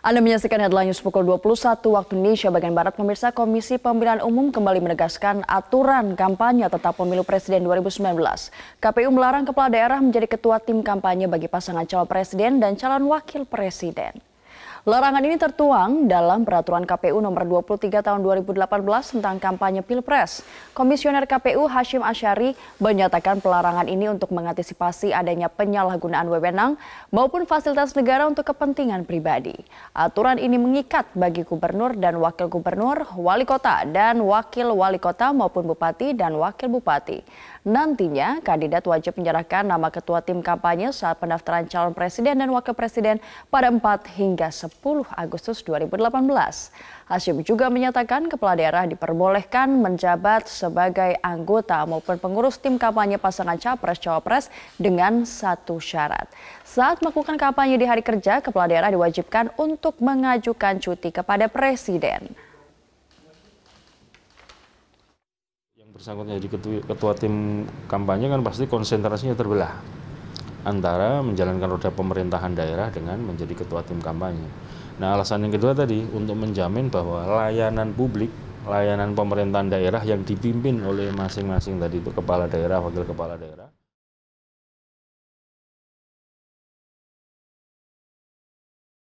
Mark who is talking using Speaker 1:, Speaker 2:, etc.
Speaker 1: Anda menyaksikan headline news pukul 21 waktu Indonesia bagian Barat. Pemirsa Komisi Pemilihan Umum kembali menegaskan aturan kampanye tetap pemilu presiden 2019. KPU melarang kepala daerah menjadi ketua tim kampanye bagi pasangan calon presiden dan calon wakil presiden. Larangan ini tertuang dalam Peraturan KPU Nomor 23 Tahun 2018 tentang kampanye Pilpres. Komisioner KPU Hashim Asyari menyatakan pelarangan ini untuk mengantisipasi adanya penyalahgunaan wewenang maupun fasilitas negara untuk kepentingan pribadi. Aturan ini mengikat bagi gubernur dan wakil gubernur, wali kota dan wakil wali kota maupun bupati dan wakil bupati. Nantinya, kandidat wajib menyerahkan nama ketua tim kampanye saat pendaftaran calon presiden dan wakil presiden pada 4 hingga 10 Agustus 2018. Hashim juga menyatakan kepala daerah diperbolehkan menjabat sebagai anggota maupun pengurus tim kampanye pasangan Capres-Cawapres dengan satu syarat. Saat melakukan kampanye di hari kerja, kepala daerah diwajibkan untuk mengajukan cuti kepada Presiden.
Speaker 2: bersangkutnya jadi ketua, ketua tim kampanye kan pasti konsentrasinya terbelah antara menjalankan roda pemerintahan daerah dengan menjadi ketua tim kampanye. Nah, alasan yang kedua tadi untuk menjamin bahwa layanan publik, layanan pemerintahan daerah yang dipimpin oleh masing-masing tadi itu kepala daerah, wakil kepala daerah